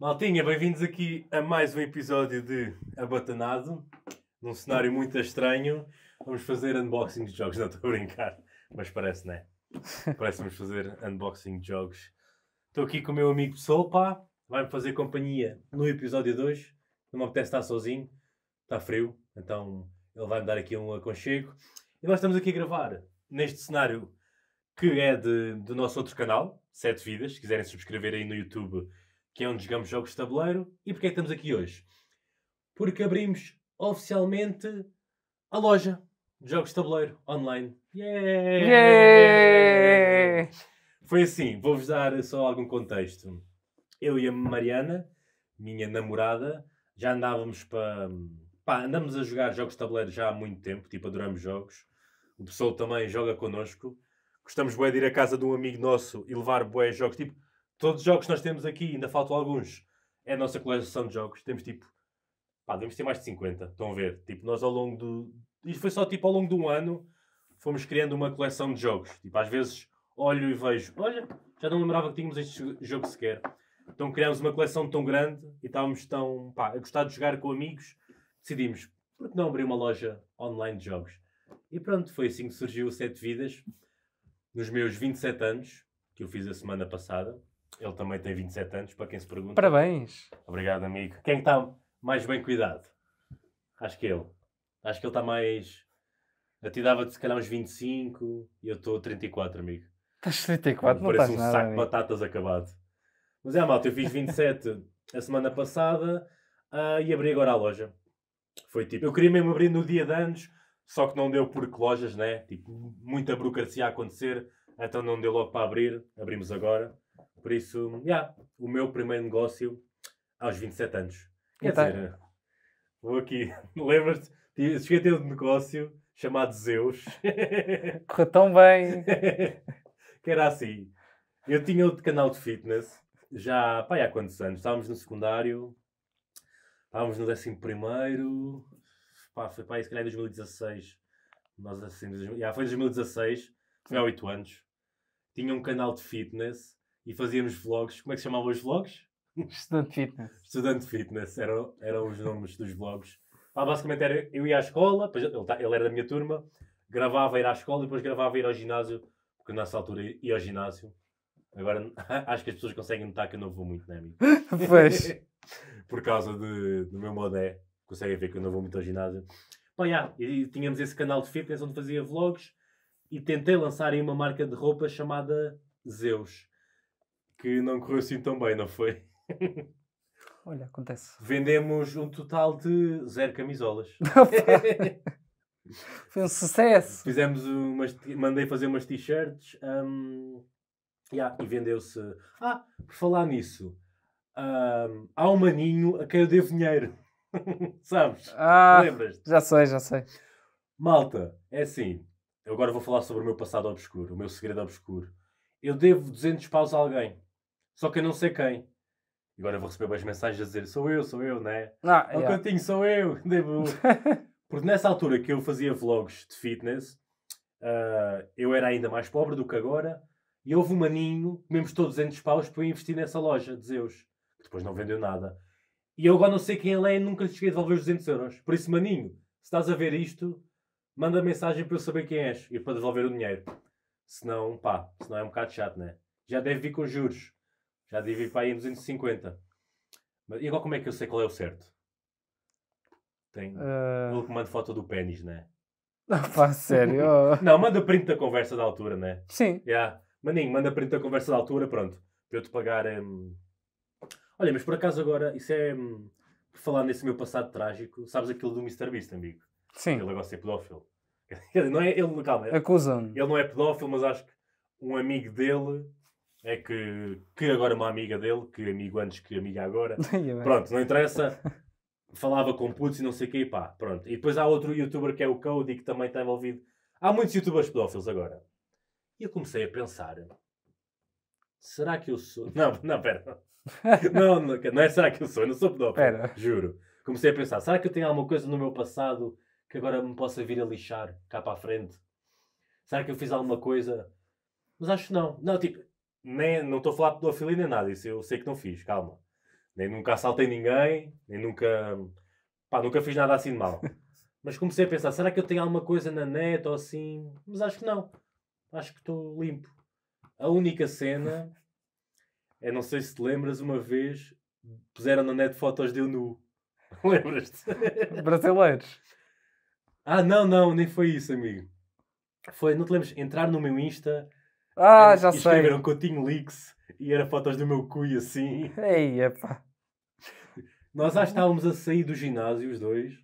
Maltinha, bem-vindos aqui a mais um episódio de Abatanado, num cenário muito estranho. Vamos fazer unboxing de jogos, não estou a brincar, mas parece, né? Parece vamos fazer unboxing de jogos. Estou aqui com o meu amigo Solpa, vai-me fazer companhia no episódio 2. Não me apetece estar sozinho, está frio, então ele vai-me dar aqui um aconchego. E nós estamos aqui a gravar neste cenário que é de, do nosso outro canal, Sete Vidas. Se quiserem subscrever aí no YouTube que é onde jogamos jogos de tabuleiro. E porquê é que estamos aqui hoje? Porque abrimos oficialmente a loja de jogos de tabuleiro online. Yeah! yeah! Foi assim, vou-vos dar só algum contexto. Eu e a Mariana, minha namorada, já andávamos para. Pá, andamos a jogar jogos de tabuleiro já há muito tempo, tipo, adoramos jogos. O pessoal também joga connosco. Gostamos bué de ir à casa de um amigo nosso e levar bué jogos, tipo, todos os jogos que nós temos aqui, ainda faltam alguns, é a nossa coleção de jogos. Temos tipo, pá, devemos ter mais de 50, estão a ver? Tipo, nós ao longo do. Isto foi só tipo ao longo de um ano, fomos criando uma coleção de jogos. Tipo, às vezes olho e vejo, olha, já não lembrava que tínhamos este jogo sequer. Então criámos uma coleção tão grande e estávamos tão, pá, a gostar de jogar com amigos, decidimos, por que não abrir uma loja online de jogos? E pronto, foi assim que surgiu o Sete Vidas, nos meus 27 anos, que eu fiz a semana passada. Ele também tem 27 anos, para quem se pergunta. Parabéns. Obrigado, amigo. Quem é está mais bem cuidado? Acho que ele. Acho que ele está mais. A te dava se calhar uns 25 e eu estou 34, amigo. Estás 34, não, não Parece um nada, saco de batatas acabado. Mas é, malta, eu fiz 27 a semana passada uh, e abri agora a loja. Foi tipo, eu queria mesmo abrir no dia de anos, só que não deu porque lojas, né? Tipo, muita burocracia a acontecer, então não deu logo para abrir, abrimos agora. Por isso, yeah, o meu primeiro negócio aos 27 anos. Quer então. dizer, vou aqui, lembras-te? Cheguei a ter um negócio chamado Zeus. Correu tão bem. que era assim. Eu tinha outro canal de fitness já pá, há quantos anos? Estávamos no secundário, estávamos no décimo primeiro, pá, foi pá, se calhar em 2016. Nós assim, já foi em 2016, tinha 8 anos. Tinha um canal de fitness e fazíamos vlogs. Como é que se chamavam os vlogs? Estudante Fitness. Estudante Fitness, eram, eram os nomes dos vlogs. Ah, basicamente era eu ia à escola, depois ele, tá, ele era da minha turma, gravava ir à escola e depois gravava ir ao ginásio, porque nessa altura ia ao ginásio. Agora acho que as pessoas conseguem notar que eu não vou muito, né, amigo? Pois. Por causa de, do meu modé, conseguem ver que eu não vou muito ao ginásio. Bom, já e tínhamos esse canal de fitness onde fazia vlogs e tentei lançar aí uma marca de roupa chamada Zeus que não correu assim tão bem, não foi? Olha, acontece. Vendemos um total de zero camisolas. foi um sucesso. Fizemos umas. Mandei fazer umas t-shirts. Um, yeah, e vendeu-se. Ah, por falar nisso, um, há um maninho a quem eu devo dinheiro. Sabes? Ah, Lembras? Já sei, já sei. Malta, é assim. Eu agora vou falar sobre o meu passado obscuro, o meu segredo obscuro. Eu devo 200 paus a alguém só que eu não sei quem. E agora vou receber umas mensagens a dizer sou eu, sou eu, né? Ah, yeah. Cantinho, sou eu. Devo... Porque nessa altura que eu fazia vlogs de fitness, uh, eu era ainda mais pobre do que agora e houve um maninho mesmo estou 200 paus para eu investir nessa loja de Zeus, que depois não vendeu nada. E eu agora não sei quem ele é e nunca lhe cheguei a devolver os 200 euros. Por isso, maninho, se estás a ver isto, manda mensagem para eu saber quem és e para devolver o dinheiro. Senão, pá, senão é um bocado chato, né? Já deve vir com juros. Já devia ir para aí em 250. Mas, e agora como é que eu sei qual é o certo? Tem. Uh... Ah. Eu que foto do pênis, né? Não, ah, pá, sério. Oh. não, manda print da conversa da altura, né? Sim. Yeah. Maninho, manda print da conversa da altura, pronto. Para eu te pagar. Hum, Olha, mas por acaso agora, isso é. Hum... Falar nesse meu passado trágico, sabes aquilo do Mr. Beast, amigo? Sim. Ele negócio é pedófilo. Não é, ele, calma, Acusam. Ele não é pedófilo, mas acho que um amigo dele é que, que agora uma amiga dele, que amigo antes que amiga agora, pronto, não interessa, falava com putos e não sei o quê, pá, pronto. E depois há outro youtuber que é o Cody, que também está envolvido. Há muitos youtubers pedófilos agora. E eu comecei a pensar, será que eu sou... Não, não, pera. Não, não, não é será que eu sou, eu não sou pedófilo, pera. juro. Comecei a pensar, será que eu tenho alguma coisa no meu passado que agora me possa vir a lixar cá para a frente? Será que eu fiz alguma coisa? Mas acho que não. Não, tipo, nem, não estou a falar de pedofilia nem nada, isso eu sei que não fiz, calma. Nem nunca assaltei ninguém, nem nunca. Pá, nunca fiz nada assim de mal. Mas comecei a pensar, será que eu tenho alguma coisa na net ou assim? Mas acho que não. Acho que estou limpo. A única cena é, não sei se te lembras, uma vez puseram na net fotos de eu nu. Lembras-te? Brasileiros. Ah, não, não, nem foi isso, amigo. Foi, não te lembras, entrar no meu Insta ah, já e sei. Escreveram tinha Leaks e era fotos do meu cu e assim. Ei, epá. Nós já estávamos a sair do ginásio, os dois.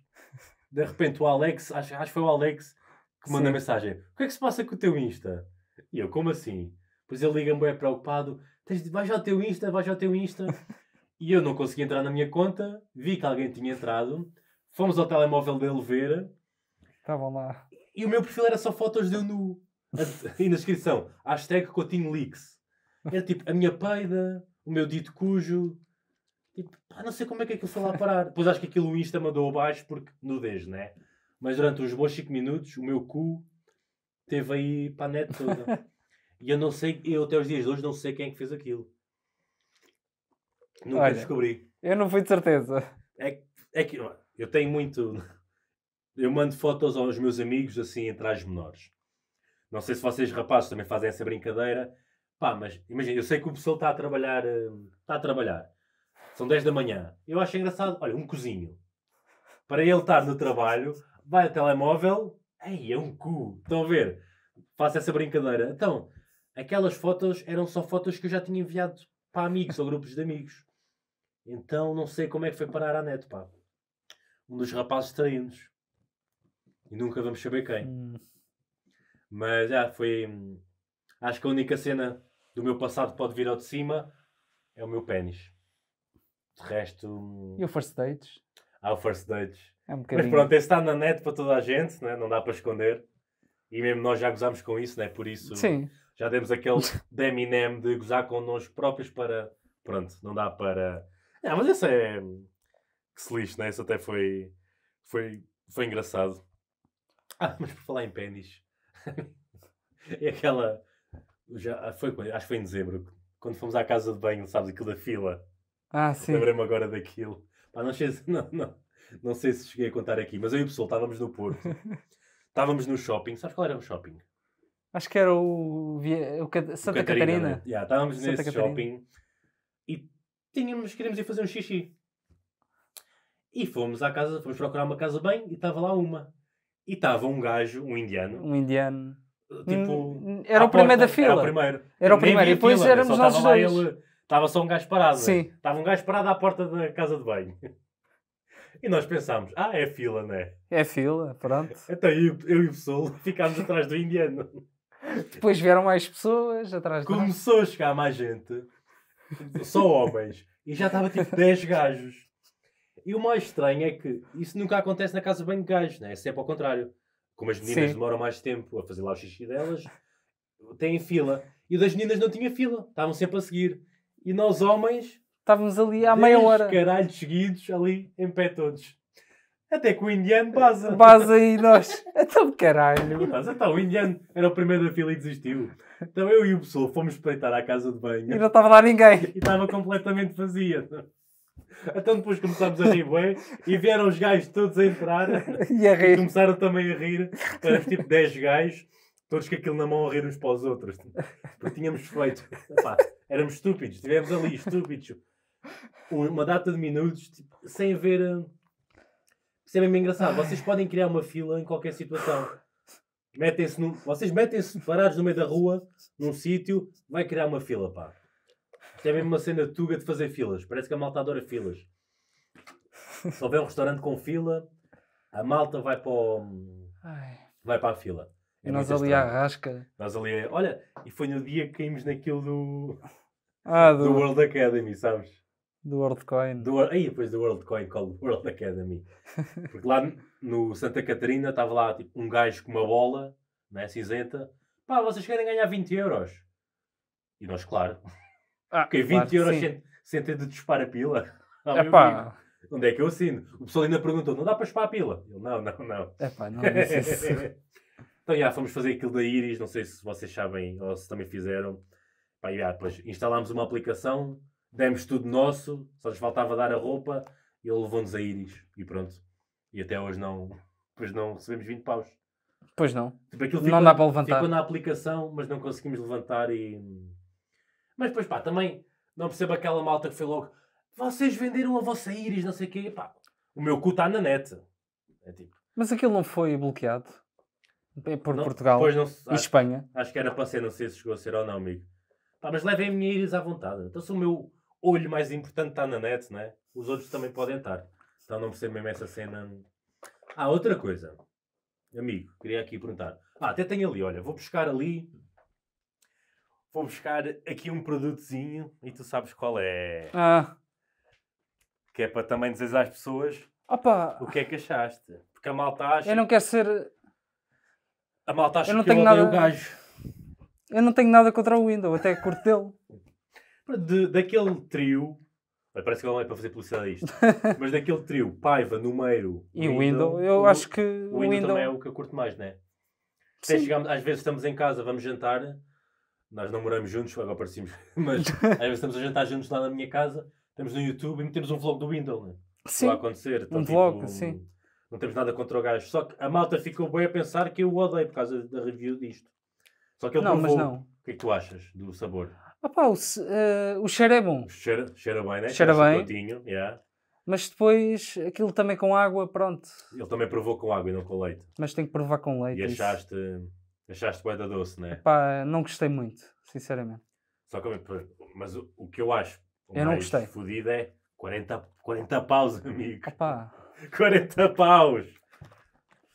De repente o Alex, acho, acho que foi o Alex que manda a mensagem: O que é que se passa com o teu Insta? E eu, como assim? Pois ele liga-me bem preocupado: vai já ao teu Insta, vai já ao teu Insta. e eu não consegui entrar na minha conta, vi que alguém tinha entrado, fomos ao telemóvel dele ver. Estavam lá. E o meu perfil era só fotos de eu nu e na descrição, hashtag Coutinho Leaks. Era é tipo a minha peida, o meu dito cujo. Tipo, pá, não sei como é que aquilo foi lá parar. Depois acho que aquilo o Insta mandou abaixo porque nudez, né? Mas durante uns bons 5 minutos, o meu cu teve aí para a net toda. e eu não sei, eu até os dias de hoje não sei quem é que fez aquilo. Nunca Olha, descobri. Eu não fui de certeza. É, é que eu tenho muito. Eu mando fotos aos meus amigos assim, entre as menores. Não sei se vocês, rapazes, também fazem essa brincadeira. Pá, mas imagina, eu sei que o pessoal está a trabalhar. Hum, está a trabalhar. São 10 da manhã. Eu acho engraçado. Olha, um cozinho. Para ele estar no trabalho, vai ao telemóvel. Ei, é um cu. Estão a ver? Faço essa brincadeira. Então, aquelas fotos eram só fotos que eu já tinha enviado para amigos ou grupos de amigos. Então, não sei como é que foi parar à net, pá. Um dos rapazes traindo-nos. E nunca vamos saber quem. Hum. Mas já foi. Hum, acho que a única cena do meu passado que pode vir ao de cima é o meu pênis. De resto. Hum, e o first dates? Ah, o first dates. É um Mas pronto, esse está na net para toda a gente, né? não dá para esconder. E mesmo nós já gozámos com isso, né? por isso Sim. já demos aquele de nem de gozar connosco próprios para. Pronto, não dá para. Ah, mas esse é. Hum, que se lixe, né? Isso até foi. Foi, foi engraçado. Ah, mas por falar em pênis, é aquela. Já ah, foi, acho que foi em dezembro, quando fomos à casa de banho, sabes, aquilo da fila. Ah, sim. Lembrei-me agora daquilo. Pá, não, sei se, não, não, não sei se cheguei a contar aqui, mas eu e o pessoal estávamos no Porto. estávamos no shopping. Sabes qual era o shopping? Acho que era o, o, o Santa Catarina. Catarina. Né? Yeah, estávamos Santa nesse Catarina. shopping e tínhamos, queríamos ir fazer um xixi. E fomos à casa, fomos procurar uma casa de banho e estava lá uma e estava um gajo, um indiano. Um indiano. Eh, tipo, era o primeiro da fila. Era o primeiro. Era o primeiro. E depois fila, éramos nós dois. estava só um gajo parado. Sim. Estava um gajo parado à porta da casa de banho. E nós pensámos, ah, é fila, não é? É fila, pronto. Então eu, eu e o pessoal ficámos atrás do indiano. Depois vieram mais pessoas atrás Começou de Começou a chegar mais gente, só homens, e já estava tipo 10 gajos. E o mais estranho é que isso nunca acontece na casa de banho de gajos, né? é sempre ao contrário. Como as meninas Sim. demoram mais tempo a fazer lá o xixi delas, têm fila. E das meninas não tinha fila, estavam sempre a seguir. E nós homens. Estávamos ali há meia hora. caralhos seguidos ali em pé todos. Até que o indiano baza. Baza e nós. Então, caralho. Mas, então, o indiano era o primeiro da fila e desistiu. Então eu e o pessoal fomos espreitar à casa de banho. E não estava lá ninguém. E estava completamente vazia. Então depois começámos a rir bem e vieram os gajos todos a entrar e, a rir. e começaram também a rir. Éramos tipo 10 gajos, todos com aquilo na mão a rir uns para os outros. Porque tipo, tínhamos feito. pá éramos estúpidos, estivemos ali estúpidos uma data de minutos tipo, sem haver. Hum, isso é mesmo engraçado. Vocês podem criar uma fila em qualquer situação. Metem-se no... Vocês metem-se parados no meio da rua, num sítio, vai criar uma fila, pá. Tem é mesmo uma cena tuga de fazer filas. Parece que a malta adora filas. Se houver um restaurante com fila, a malta vai para, o... vai para a fila. É e nós ali a à rasca. Nós ali. Olha, e foi no dia que caímos naquilo do. Ah, do... do World Academy, sabes? Do WorldCoin. Do, aí depois do WorldCoin, o World Academy. Porque lá no Santa Catarina estava lá tipo, um gajo com uma bola, né, cinzenta. Pá, vocês querem ganhar 20 euros? E nós, claro. Ah, Porque 20 claro, euros sem, ter de disparar a pila. é Epá. Onde é que eu assino? O pessoal ainda perguntou, não dá para disparar a pila? Eu, não, não, não. Epá, não, não sei se... então, já, fomos fazer aquilo da Iris, não sei se vocês sabem ou se também fizeram. Pá, já depois instalámos uma aplicação, demos tudo nosso, só nos faltava dar a roupa, e ele levou-nos a Iris, e pronto. E até hoje não, pois não recebemos 20 paus. Pois não. Tipo, não ficou, dá para levantar. Ficou na aplicação, mas não conseguimos levantar e mas depois, pá, também não percebo aquela malta que foi logo vocês venderam a vossa íris, não sei o quê. Pá, o meu cu está na net. É tipo... Mas aquilo não foi bloqueado? Por não, Portugal não, e acho, Espanha? Acho que era para ser, não sei se chegou a ser ou não, amigo. Pá, mas levem a minha íris à vontade. Então se o meu olho mais importante está na net, né? os outros também podem estar. Então não percebo mesmo essa cena. Ah, outra coisa. Amigo, queria aqui perguntar. Ah, até tenho ali, olha, vou buscar ali vou buscar aqui um produtozinho e tu sabes qual é. Ah. Que é para também dizer às pessoas Opa. o que é que achaste. Porque a malta acha. Eu não quero ser. A malta acha eu não que tenho eu nada... o gajo. Eu não tenho nada contra o Windows, até curto dele. De, daquele trio. Parece que ele não é para fazer publicidade isto. mas daquele trio, Paiva, Numeiro. E o Windows, eu o, acho que. O Windows, Windows também é o que eu curto mais, não é? às vezes estamos em casa, vamos jantar nós não moramos juntos, agora parecemos, mas às vezes estamos a jantar juntos lá na minha casa, estamos no YouTube e metemos um vlog do Windows, né? Tipo, sim. Vai acontecer. Então, um tipo, vlog, sim. Não temos nada contra o gajo. Só que a malta ficou bem a pensar que eu o odeio por causa da review disto. Só que ele não, provou. mas não. O que é que tu achas do sabor? Ah pá, o, uh, o cheiro é bom. Cheira, cheira bem, né? Cheira, cheira bem. yeah. Mas depois, aquilo também com água, pronto. Ele também provou com água e não com leite. Mas tem que provar com leite. E achaste... Isso. Achaste boeda doce, não é? Epá, não gostei muito, sinceramente. Só que, mas o, o que eu acho o eu não gostei. fodido é 40, 40 paus, amigo. Epá. 40 paus!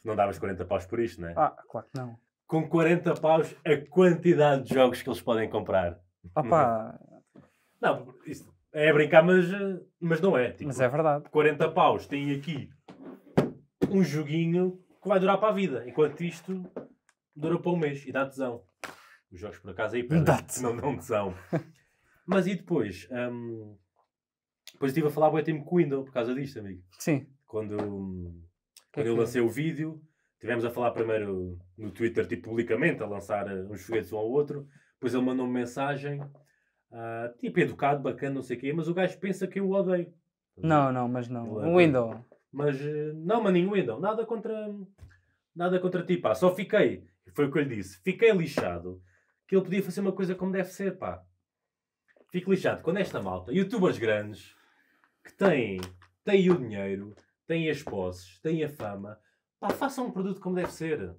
Não davas 40 paus por isto, não é? Ah, claro que não. Com 40 paus, a quantidade de jogos que eles podem comprar. Opá! Não, isso é brincar, mas, mas não é. Tipo, mas é verdade. 40 paus, tem aqui um joguinho que vai durar para a vida. Enquanto isto, dura para um mês e dá tesão. Os jogos por acaso aí perdem, não dão tesão. Mas e depois? Um, depois estive a falar bué tempo com o Windows por causa disto, amigo. Sim. Quando, hum, é quando eu lancei é? o vídeo, tivemos a falar primeiro no Twitter, tipo, publicamente, a lançar eh, uns foguetes um ao outro. Depois ele mandou-me mensagem, uh, tipo, educado, bacana, não sei o quê, mas o gajo pensa que eu o odeio. Não, não, mas não. O Windows. Mas, eh, não, maninho, Windows, nada contra... Nada contra ti, pá. Só fiquei foi o que eu lhe disse. Fiquei lixado que ele podia fazer uma coisa como deve ser, pá. Fico lixado quando esta malta, youtubers grandes, que têm, têm o dinheiro, têm as posses, têm a fama, pá, façam um produto como deve ser.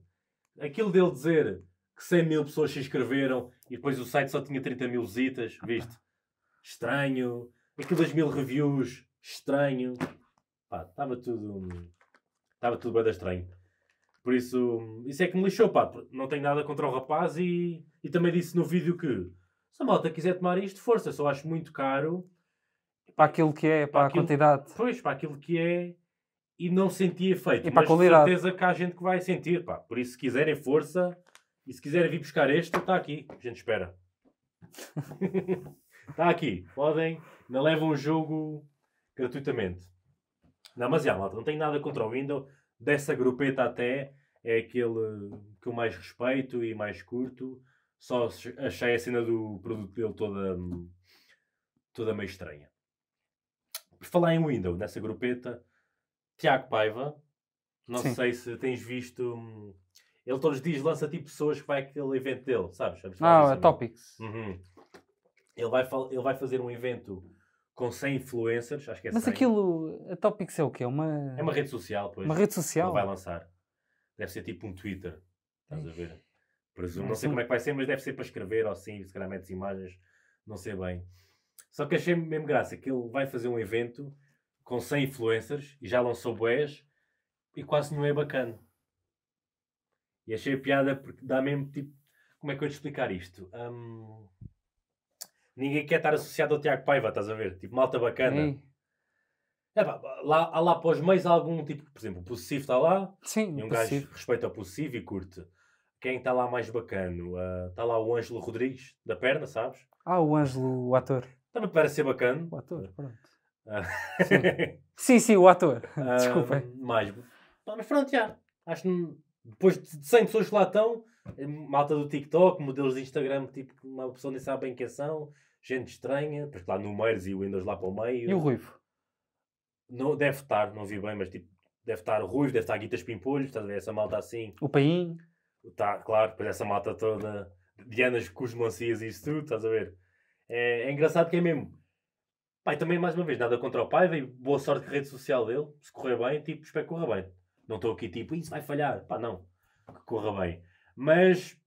Aquilo dele dizer que 100 mil pessoas se inscreveram e depois o site só tinha 30 mil visitas, viste? Estranho. Aquilo das mil reviews, estranho. Pá, estava tudo. Estava tudo bem estranho. Por isso, isso é que me lixou, pá. Não tenho nada contra o rapaz e, e também disse no vídeo que se a malta quiser tomar isto, força, só acho muito caro. Para aquilo que é, para, para a aquilo, quantidade. Pois, para aquilo que é e não sentia efeito. E para mas a qualidade. certeza que há gente que vai sentir, pá. Por isso, se quiserem força e se quiserem vir buscar este, está aqui. A gente espera. Está aqui. Podem, não levam o jogo gratuitamente. Não, mas é, malta, não tenho nada contra o Windows. Dessa grupeta até, é aquele que eu mais respeito e mais curto. Só achei a cena do produto dele toda, hum, toda meio estranha. Por falar em Windows, nessa grupeta, Tiago Paiva, não Sim. sei se tens visto. Hum, ele todos os dias lança tipo pessoas que vai aquele evento dele, sabes? sabes ah, é Topics. Uhum. Ele, vai, ele vai fazer um evento com 100 influencers, acho que é Mas 100. aquilo, a Topics é o quê? Uma... É uma rede social, pois. Uma rede social. Ele vai lançar. Deve ser tipo um Twitter. Estás a ver? Presumo. Não sei como é que vai ser, mas deve ser para escrever ou assim, se calhar metes imagens, não sei bem. Só que achei mesmo graça que ele vai fazer um evento com 100 influencers e já lançou boés e quase não é bacana. E achei a piada porque dá mesmo tipo. Como é que eu te explicar isto? Um... Ninguém quer estar associado ao Tiago Paiva, estás a ver? Tipo, malta bacana. Sim. É pá, lá, há lá para os meios algum tipo, por exemplo, o possessivo está lá. Sim, E um possessivo. gajo respeita o possessivo e curte. Quem está lá mais bacano? Está ah, lá o Ângelo Rodrigues, da perna, sabes? Ah, o Ângelo, o ator. Também parece ser bacano. O ator, pronto. Ah. Sim, sim, sim, o ator. Ah, desculpa Desculpem. mais. Pá, mas pronto, já. Acho que depois de 100 pessoas que lá estão, eh, malta do TikTok, modelos de Instagram, tipo, uma pessoa nem sabe bem quem são, gente estranha, depois lá no Meiros e o Windows lá para o meio. E o Ruivo? Não, deve estar, não vi bem, mas tipo, deve estar Ruivo, deve estar Guitas Pimpolhos, estás a ver? Essa malta assim. O Paim. Tá, claro, depois essa malta toda. Dianas mancias e isso tudo, estás a ver? É, é engraçado que é mesmo. Pai, também, mais uma vez, nada contra o pai, veio boa sorte com a rede social dele. Se correr bem, tipo, espero que corra bem. Não estou aqui tipo, isso vai falhar. Pá, não. Que corra bem. Mas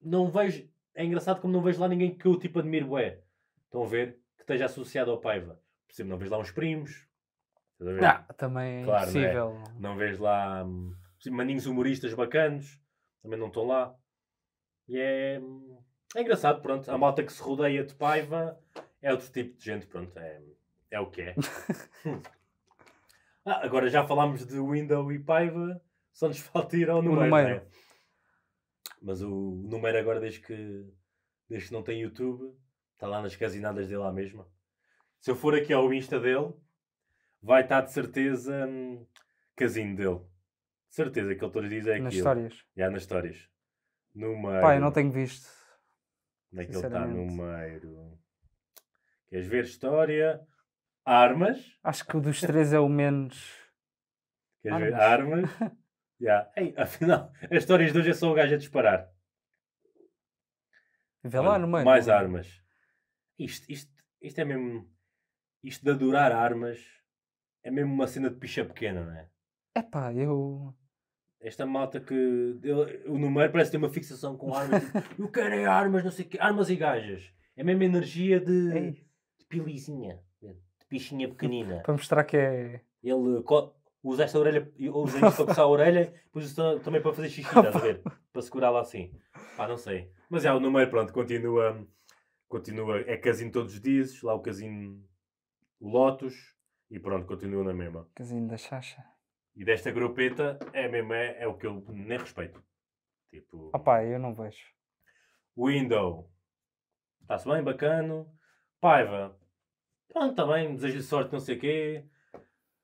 não vejo. É engraçado como não vejo lá ninguém que eu tipo admiro, é. Estão a ver? Que esteja associado ao Paiva. Por exemplo, não vejo lá uns primos, ah, também é claro, é possível. Não, é? não vês lá hum, maninhos humoristas bacanos, também não estão lá. E é, é engraçado, pronto. A malta que se rodeia de paiva é outro tipo de gente, pronto. É, é o que é. ah, agora já falámos de Window e paiva, só nos falta ir ao número. número. Né? Mas o número agora, desde que, desde que não tem YouTube, está lá nas casinadas dele lá mesmo. Se eu for aqui ao Insta dele vai estar de certeza hum, casinho dele. De certeza que ele todos diz é aquilo. Nas histórias. Já nas histórias. No Pá, eu não tenho visto. Onde é que ele está no meio? Queres ver história? Armas. Acho que o dos três é o menos. Queres armas. ver armas? yeah. Ei, afinal, as histórias de hoje é só o gajo a disparar. Vê lá no meio. Mais armas. Isto, isto, isto é mesmo. Isto de adorar armas é mesmo uma cena de picha pequena, não é? É pá, eu. Esta malta que. Eu, o número parece ter uma fixação com armas. tipo, eu quero é armas, não sei o quê. Armas e gajas. É mesmo energia de. É de pilizinha. De pichinha tipo, pequenina. Para mostrar que é. Ele usa esta orelha, usa isto para coçar a orelha, depois também para fazer xixi, estás a ver? Para segurá-la assim. Pá, não sei. Mas é, o número, pronto, continua. Continua. É casino todos os dias. Lá o casino. O Lotus e pronto, continua na mesma. Casinho da Chacha. E desta grupeta é mesmo, é, é o que eu nem respeito. Tipo. Opá, eu não vejo. Window. Está-se bem, bacano. Paiva. Pronto, está bem, desejo-lhe sorte, não sei o quê.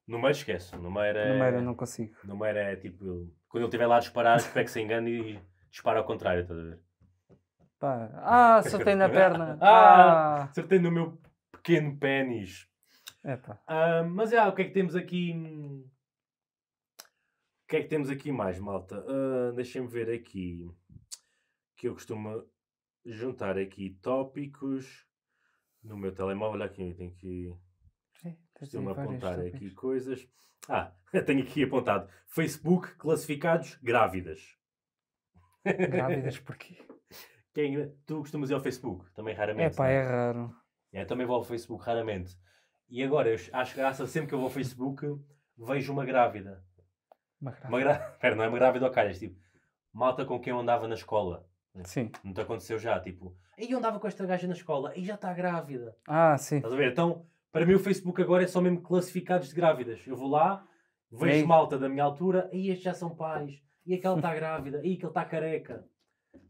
meio esquece. no é. no eu não consigo. no meio é tipo. Quando ele estiver lá a disparar, se que se engane e dispara ao contrário, estás a ver? Pá. Ah, acertei na perna. ah, ah, acertei no meu pequeno pênis. Uh, mas é, o que é que temos aqui? O que é que temos aqui mais, malta? Uh, Deixem-me ver aqui. Que eu costumo juntar aqui tópicos no meu telemóvel. Aqui eu tenho que. É, costumo apontar aqui coisas. Ah, tenho aqui apontado. Facebook classificados grávidas. Grávidas porquê? Quem, é tu costumas ir ao Facebook? Também raramente. É pá, é raro. É, também vou ao Facebook raramente. E agora, eu acho graça sempre que eu vou ao Facebook, vejo uma grávida. Uma grávida? Uma Pera, não é uma grávida ou calhas, tipo, malta com quem eu andava na escola. Sim. Não te aconteceu já, tipo, aí eu andava com esta gaja na escola e já está grávida. Ah, sim. Estás a ver? Então, para mim o Facebook agora é só mesmo classificados de grávidas. Eu vou lá, vejo malta da minha altura, e estes já são pais, e aquela está grávida, e aquele está careca.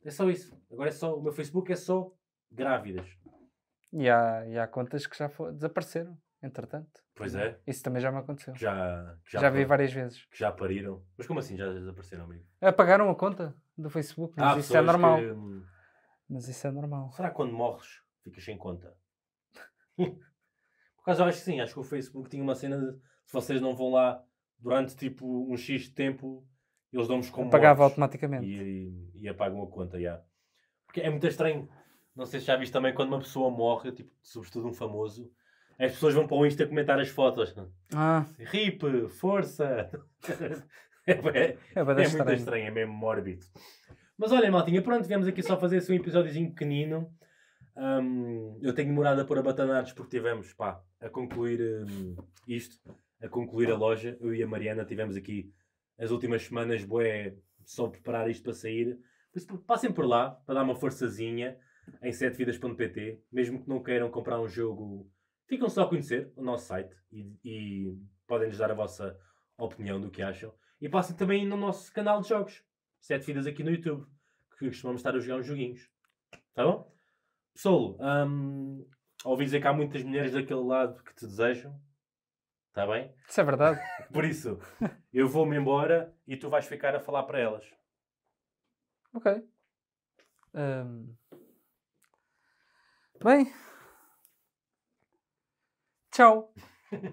É só isso. Agora é só, o meu Facebook é só grávidas. E há, e há contas que já desapareceram entretanto. Pois é. Isso também já me aconteceu. Já, já, já vi várias vezes. Que já pariram. Mas como assim já desapareceram, amigo? Apagaram a conta do Facebook, mas ah, isso é normal. Que... Hum, mas isso é normal. Será que quando morres ficas sem conta? Por acaso acho que sim, acho que o Facebook tinha uma cena de se vocês não vão lá durante tipo um X de tempo, eles dão-vos como. Apagava automaticamente. E, e, apagam a conta, já. Yeah. Porque é muito estranho. Não sei se já viste também quando uma pessoa morre, tipo, sobretudo um famoso, as pessoas vão para o Insta comentar as fotos. Ah. Rip, força! é, é, é, é muito estranho. é mesmo mórbido. Mas olha, maltinha, pronto, viemos aqui só fazer esse assim um episódiozinho pequenino. Um, eu tenho demorado a pôr a porque tivemos, pá, a concluir um, isto, a concluir a loja. Eu e a Mariana tivemos aqui as últimas semanas, boé, só preparar isto para sair. Por isso, passem por lá, para dar uma forçazinha em 7vidas.pt. Mesmo que não queiram comprar um jogo ficam só a conhecer o nosso site e, e podem nos dar a vossa opinião do que acham. E passem também no nosso canal de jogos, Sete Vidas aqui no YouTube, que costumamos estar a jogar uns joguinhos. Tá bom? Solo, um, ouvi dizer que há muitas mulheres daquele lado que te desejam. Está bem? Isso é verdade. Por isso, eu vou-me embora e tu vais ficar a falar para elas. Ok. Um... Bem, Tchau!